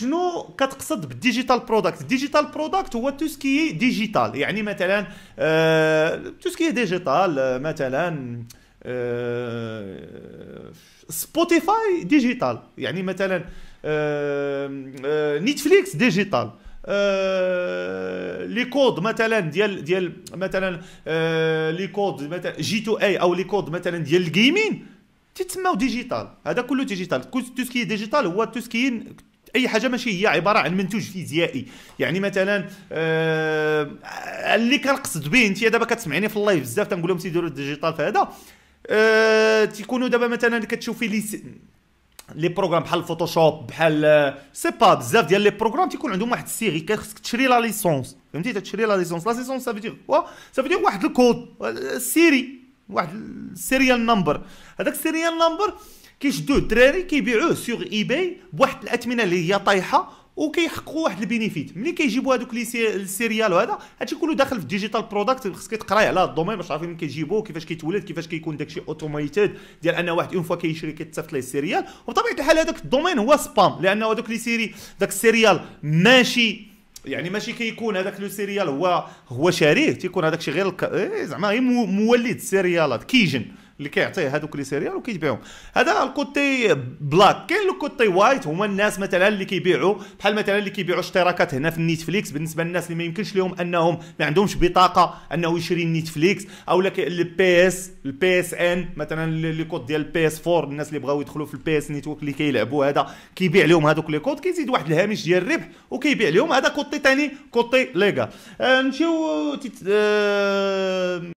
شنو كتقصد بالديجيتال برودكت ديجيتال برودكت هو توسكي ديجيتال يعني مثلا آه توسكي ديجيتال آه، مثلا آه سبوتيفاي ديجيتال يعني مثلا آه نيتفليكس ديجيتال لي كود مثلا ديال ديال مثلا لي آه، كود مثلا جي تو اي او لي كود مثلا ديال الجيمين تتسماو ديجيتال هذا كله ديجيتال تو سكي ديجيتال هو تو سكي اي حاجه ماشي هي عباره عن منتوج فيزيائي يعني مثلا آه اللي كنقصد به انت دابا كتسمعيني في اللايف بزاف تنقول لهم سيديروا الديجيتال في هذا آه تيكونوا دابا مثلا كتشوفي لي لي بروغرام بحال الفوتوشوب بحال آه، سي با بزاف ديال لي بروغرام تيكون عندهم واحد السيري خاصك تشري لا ليسونس فهمتي تشري لا ليسونس لا ليسونس سافي دير كوا سافي دير واحد الكود السيري آه، واحد السيريال نمبر هذاك السيريال نمبر كيشدوه الدراري كيبيعوه سيغ اي باي بواحد الاثمنه اللي هي طايحه وكيحققوا واحد البينيفيت ملي كيجيبوا هذوك لي السيريال وهذا هادشي كله داخل في الديجيتال برودكت خصك تقراي على الدومين باش عارفين من كيجيبوه كيفاش كيتولد كيفاش كيكون داكشي اوتوميتد ديال ان واحد اون فوا كيشري كيتصيفط ليه السيريال وبطبيعه الحال هذاك الدومين هو سبام لانه هذوك لي سيري داك السيريال ماشي يعني ماشي كيكون هذاك لو سيريال هو هو شاريه تيكون هذاك الشيء غير إيه، زعما غير مولد السيريالات كيجن اللي كيعطيه هذوك لي سيريال وكيتبيعهم هذا الكوتي بلاك كاين لو كوتي وايت هما الناس مثلا اللي كيبيعوا بحال مثلا اللي كيبيعوا اشتراكات هنا في النيتفليكس بالنسبه للناس اللي ما يمكنش لهم انهم ما عندهمش بطاقه انه يشري النيتفليكس او البي اس البي اس ان مثلا لي كود ديال البي اس 4 الناس اللي بغاو يدخلوا في البي اس نيتورك اللي كيلعبوا هذا كيبيع لهم هذوك لي كود كيزيد واحد الهامش ديال الربح وكيبيع لهم هذا كوتي ثاني كوتي ليغا آه، نمشيو آه،